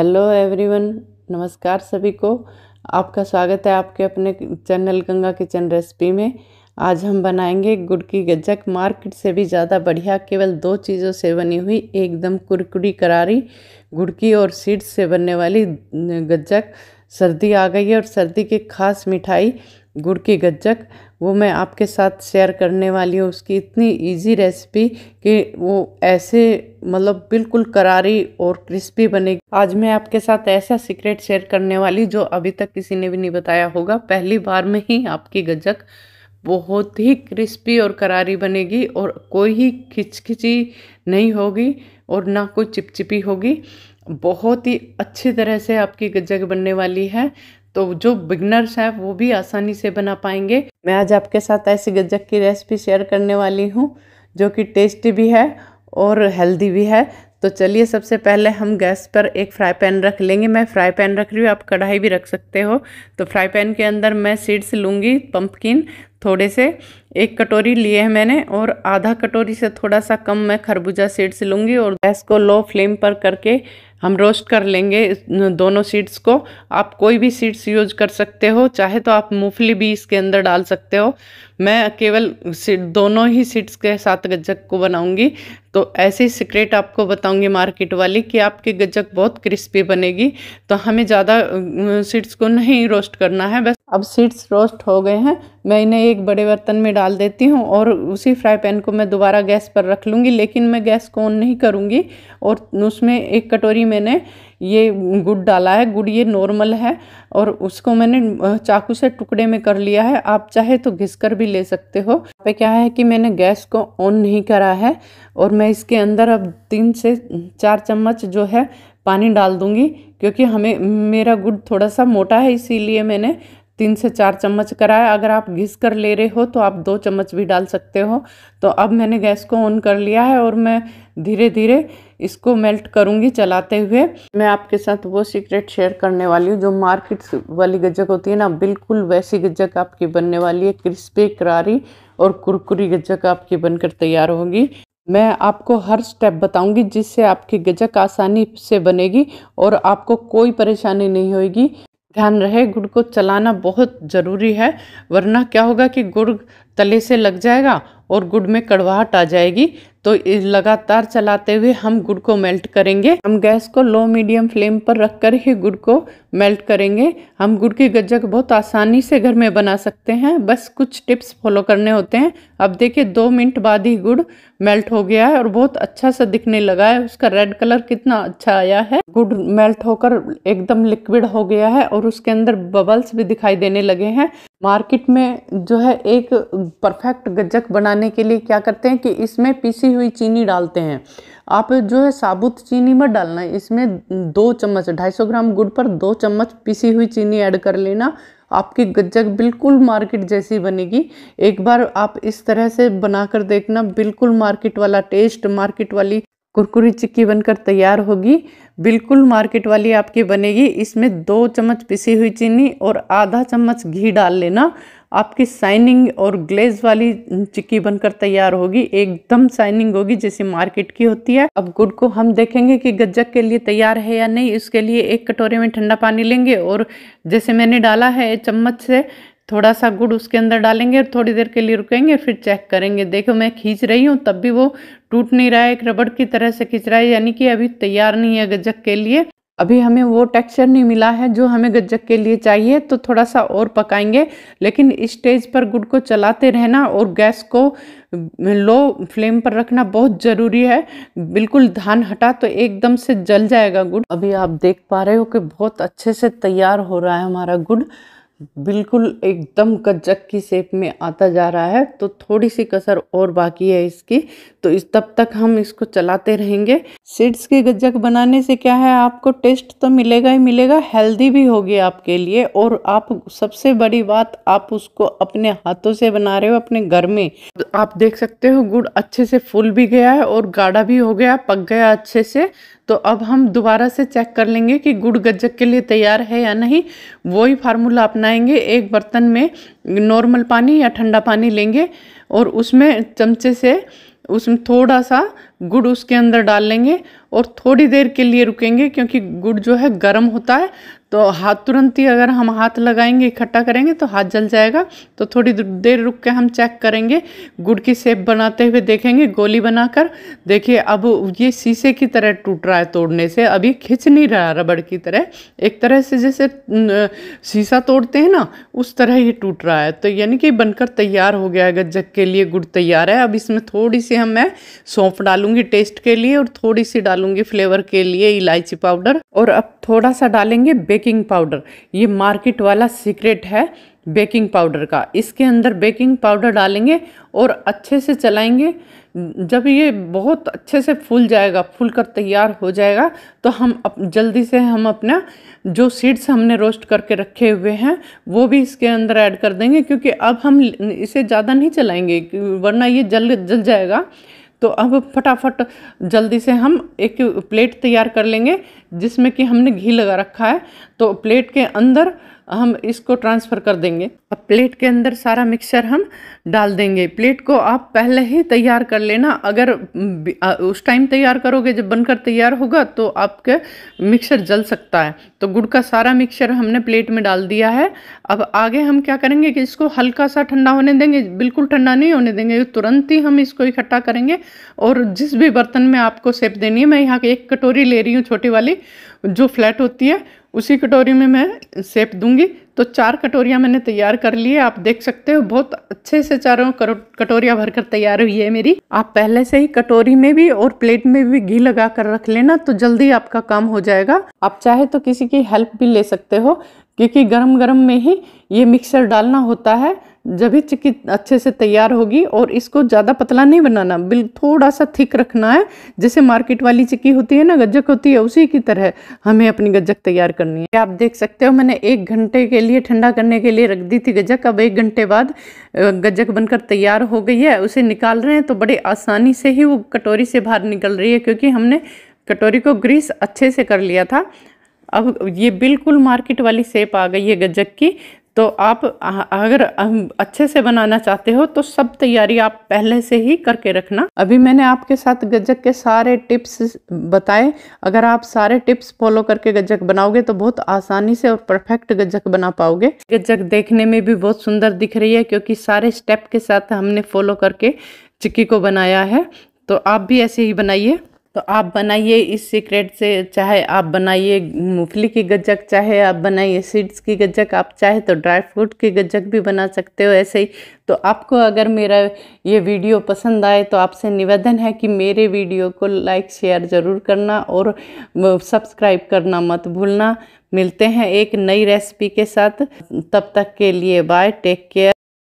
hello everyone नमस्कार सभी को आपका स्वागत है आपके अपने चैनल गंगा किचन रेसिपी में आज हम बनाएंगे गुड़ की गज्जक मार्केट से भी ज़्यादा बढ़िया केवल दो चीज़ों से बनी हुई एकदम कुरकुरी करारी गुड़ की और सीड्स से बनने वाली गज्जक सर्दी आ गई है और सर्दी की खास मिठाई गुड़ की गज्जक वो मैं आपके साथ शेयर करने वाली हूँ उसकी इतनी इजी रेसिपी कि वो ऐसे मतलब बिल्कुल करारी और क्रिस्पी बनेगी आज मैं आपके साथ ऐसा सीक्रेट शेयर करने वाली जो अभी तक किसी ने भी नहीं बताया होगा पहली बार में ही आपकी गज्जक बहुत ही क्रिस्पी और करारी बनेगी और कोई ही खिचखिची नहीं होगी और ना कोई चिपचिपी होगी बहुत ही अच्छी तरह से आपकी गज्जक बनने वाली है तो जो बिगनर्स हैं वो भी आसानी से बना पाएंगे मैं आज आपके साथ ऐसी गज्जक की रेसिपी शेयर करने वाली हूँ जो कि टेस्टी भी है और हेल्दी भी है तो चलिए सबसे पहले हम गैस पर एक फ्राई पैन रख लेंगे मैं फ्राई पैन रख रही हूँ आप कढ़ाई भी रख सकते हो तो फ्राई पैन के अंदर मैं सीड्स लूँगी पम्पकिन थोड़े से एक कटोरी लिए है मैंने और आधा कटोरी से थोड़ा सा कम मैं खरबूजा सीड्स लूँगी और गैस को लो फ्लेम पर करके हम रोस्ट कर लेंगे दोनों सीड्स को आप कोई भी सीड्स यूज कर सकते हो चाहे तो आप मूंगफली भी इसके अंदर डाल सकते हो मैं केवल दोनों ही सीड्स के साथ गज्जक को बनाऊंगी तो ऐसी सीक्रेट आपको बताऊंगी मार्केट वाली कि आपकी गज्जक बहुत क्रिस्पी बनेगी तो हमें ज़्यादा सीड्स को नहीं रोस्ट करना है बस अब सीड्स रोस्ट हो गए हैं मैं इन्हें एक बड़े बर्तन में डाल देती हूँ और उसी फ्राई पैन को मैं दोबारा गैस पर रख लूँगी लेकिन मैं गैस को ऑन नहीं करूँगी और उसमें एक कटोरी मैंने ये गुड़ डाला है गुड़ ये नॉर्मल है और उसको मैंने चाकू से टुकड़े में कर लिया है आप चाहे तो घिस कर भी ले सकते हो पे क्या है कि मैंने गैस को ऑन नहीं करा है और मैं इसके अंदर अब तीन से चार चम्मच जो है पानी डाल दूँगी क्योंकि हमें मेरा गुड़ थोड़ा सा मोटा है इसीलिए मैंने तीन से चार चम्मच कराया अगर आप घिस कर ले रहे हो तो आप दो चम्मच भी डाल सकते हो तो अब मैंने गैस को ऑन कर लिया है और मैं धीरे धीरे इसको मेल्ट करूँगी चलाते हुए मैं आपके साथ वो सीक्रेट शेयर करने वाली हूँ जो मार्केट वाली गज्जक होती है ना बिल्कुल वैसी गज्जक आपकी बनने वाली है क्रिस्पी करारी और कुरकुरी गज्जक आपकी बनकर तैयार होगी मैं आपको हर स्टेप बताऊंगी जिससे आपकी गजक आसानी से बनेगी और आपको कोई परेशानी नहीं होगी ध्यान रहे गुड़ को चलाना बहुत ज़रूरी है वरना क्या होगा कि गुड़ तले से लग जाएगा और गुड़ में कड़वाहट आ जाएगी तो लगातार चलाते हुए हम गुड़ को मेल्ट करेंगे हम गैस को लो मीडियम फ्लेम पर रखकर ही गुड़ को मेल्ट करेंगे हम गुड़ की गज्जक बहुत आसानी से घर में बना सकते हैं बस कुछ टिप्स फॉलो करने होते हैं अब देखिए दो मिनट बाद ही गुड़ मेल्ट हो गया है और बहुत अच्छा सा दिखने लगा है उसका रेड कलर कितना अच्छा आया है गुड मेल्ट होकर एकदम लिक्विड हो गया है और उसके अंदर बबल्स भी दिखाई देने लगे हैं मार्केट में जो है एक परफेक्ट गजक बनाने के लिए क्या करते हैं कि इसमें पीसी हुई चीनी डालते हैं आप जो है साबुत चीनी मत डालना इसमें दो चम्मच ढाई ग्राम गुड़ पर दो चम्मच पीसी हुई चीनी ऐड कर लेना आपकी गज्जक बिल्कुल मार्केट जैसी बनेगी एक बार आप इस तरह से बनाकर देखना बिल्कुल मार्केट वाला टेस्ट मार्केट वाली कुरकुरी चिक्की बनकर तैयार होगी बिल्कुल मार्केट वाली आपकी बनेगी इसमें दो चम्मच पिसी हुई चीनी और आधा चम्मच घी डाल लेना आपकी साइनिंग और ग्लेज वाली चिक्की बनकर तैयार होगी एकदम शाइनिंग होगी जैसे मार्केट की होती है अब गुड़ को हम देखेंगे कि गज्जक के लिए तैयार है या नहीं इसके लिए एक कटोरे में ठंडा पानी लेंगे और जैसे मैंने डाला है चम्मच से थोड़ा सा गुड़ उसके अंदर डालेंगे और थोड़ी देर के लिए रुकेंगे फिर चेक करेंगे देखो मैं खींच रही हूँ तब भी वो टूट नहीं रहा है एक रबड़ की तरह से खींच रहा है यानी कि अभी तैयार नहीं है गजक के लिए अभी हमें वो टेक्सचर नहीं मिला है जो हमें गज्जक के लिए चाहिए तो थोड़ा सा और पकाएंगे लेकिन इस स्टेज पर गुड़ को चलाते रहना और गैस को लो फ्लेम पर रखना बहुत ज़रूरी है बिल्कुल धान हटा तो एकदम से जल जाएगा गुड़ अभी आप देख पा रहे हो कि बहुत अच्छे से तैयार हो रहा है हमारा गुड़ बिल्कुल एकदम कज्जक की शेप में आता जा रहा है तो थोड़ी सी कसर और बाकी है इसकी तो इस तब तक हम इसको चलाते रहेंगे सीड्स के गज्जक बनाने से क्या है आपको टेस्ट तो मिलेगा ही मिलेगा हेल्दी भी होगी आपके लिए और आप सबसे बड़ी बात आप उसको अपने हाथों से बना रहे हो अपने घर में तो आप देख सकते हो गुड़ अच्छे से फूल भी गया है और गाढ़ा भी हो गया पक गया अच्छे से तो अब हम दोबारा से चेक कर लेंगे कि गुड़ गज्जक के लिए तैयार है या नहीं वही फार्मूला अपनाएंगे एक बर्तन में नॉर्मल पानी या ठंडा पानी लेंगे और उसमें चमचे से उसमें थोड़ा सा गुड़ उसके अंदर डाल लेंगे और थोड़ी देर के लिए रुकेंगे क्योंकि गुड़ जो है गर्म होता है तो हाथ तुरंत ही अगर हम हाथ लगाएंगे इकट्ठा करेंगे तो हाथ जल जाएगा तो थोड़ी देर रुक के हम चेक करेंगे गुड़ की सेप बनाते हुए देखेंगे गोली बनाकर देखिए अब ये शीशे की तरह टूट रहा है तोड़ने से अभी खिंच नहीं रहा रबड़ की तरह एक तरह से जैसे शीशा तोड़ते हैं ना उस तरह ये टूट रहा है तो यानी कि बनकर तैयार हो गया है गज्जक के लिए गुड़ तैयार है अब इसमें थोड़ी सी हम मैं सौंफ डालूँ डालूंगी टेस्ट के लिए और थोड़ी सी डालूंगी फ्लेवर के लिए इलायची पाउडर और अब थोड़ा सा डालेंगे बेकिंग पाउडर ये मार्केट वाला सीक्रेट है बेकिंग पाउडर का इसके अंदर बेकिंग पाउडर डालेंगे और अच्छे से चलाएंगे जब ये बहुत अच्छे से फूल जाएगा फूल कर तैयार हो जाएगा तो हम अप, जल्दी से हम अपना जो सीड्स हमने रोस्ट करके रखे हुए हैं वो भी इसके अंदर ऐड कर देंगे क्योंकि अब हम इसे ज़्यादा नहीं चलाएंगे वरना ये जल जल जाएगा तो अब फटाफट जल्दी से हम एक प्लेट तैयार कर लेंगे जिसमें कि हमने घी लगा रखा है तो प्लेट के अंदर हम इसको ट्रांसफ़र कर देंगे अब प्लेट के अंदर सारा मिक्सचर हम डाल देंगे प्लेट को आप पहले ही तैयार कर लेना अगर उस टाइम तैयार करोगे जब बनकर तैयार होगा तो आपके मिक्सर जल सकता है तो गुड़ का सारा मिक्सचर हमने प्लेट में डाल दिया है अब आगे हम क्या करेंगे कि इसको हल्का सा ठंडा होने देंगे बिल्कुल ठंडा नहीं होने देंगे तुरंत ही हम इसको इकट्ठा करेंगे और जिस भी बर्तन में आपको सेप देनी है मैं यहाँ की एक कटोरी ले रही हूँ छोटी वाली जो फ्लैट होती है उसी कटोरी में मैं सेप दूंगी तो चार कटोरियाँ मैंने तैयार कर लिए आप देख सकते हो बहुत अच्छे से चारों कटोरियाँ भरकर तैयार हुई है मेरी आप पहले से ही कटोरी में भी और प्लेट में भी घी लगा कर रख लेना तो जल्दी आपका काम हो जाएगा आप चाहे तो किसी की हेल्प भी ले सकते हो क्योंकि गरम गरम में ही ये मिक्सर डालना होता है जब ही चिक्की अच्छे से तैयार होगी और इसको ज़्यादा पतला नहीं बनाना बिल थोड़ा सा थिक रखना है जैसे मार्केट वाली चिक्की होती है ना गज्जक होती है उसी की तरह हमें अपनी गज्जक तैयार करनी है आप देख सकते हो मैंने एक घंटे के लिए ठंडा करने के लिए रख दी थी गज्जक अब एक घंटे बाद गज्जक बनकर तैयार हो गई है उसे निकाल रहे हैं तो बड़े आसानी से ही वो कटोरी से बाहर निकल रही है क्योंकि हमने कटोरी को ग्रीस अच्छे से कर लिया था अब ये बिल्कुल मार्केट वाली सेप आ गई है गज्जक की तो आप अगर अच्छे से बनाना चाहते हो तो सब तैयारी आप पहले से ही करके रखना अभी मैंने आपके साथ गजक के सारे टिप्स बताए अगर आप सारे टिप्स फॉलो करके गजक बनाओगे तो बहुत आसानी से और परफेक्ट गजक बना पाओगे गजक देखने में भी बहुत सुंदर दिख रही है क्योंकि सारे स्टेप के साथ हमने फॉलो करके चिक्की को बनाया है तो आप भी ऐसे ही बनाइए तो आप बनाइए इस सीक्रेट से चाहे आप बनाइए मूंगफली की गज्जक चाहे आप बनाइए सीड्स की गज्जक आप चाहे तो ड्राई फ्रूट की गज्जक भी बना सकते हो ऐसे ही तो आपको अगर मेरा ये वीडियो पसंद आए तो आपसे निवेदन है कि मेरे वीडियो को लाइक शेयर ज़रूर करना और सब्सक्राइब करना मत भूलना मिलते हैं एक नई रेसिपी के साथ तब तक के लिए बाय टेक केयर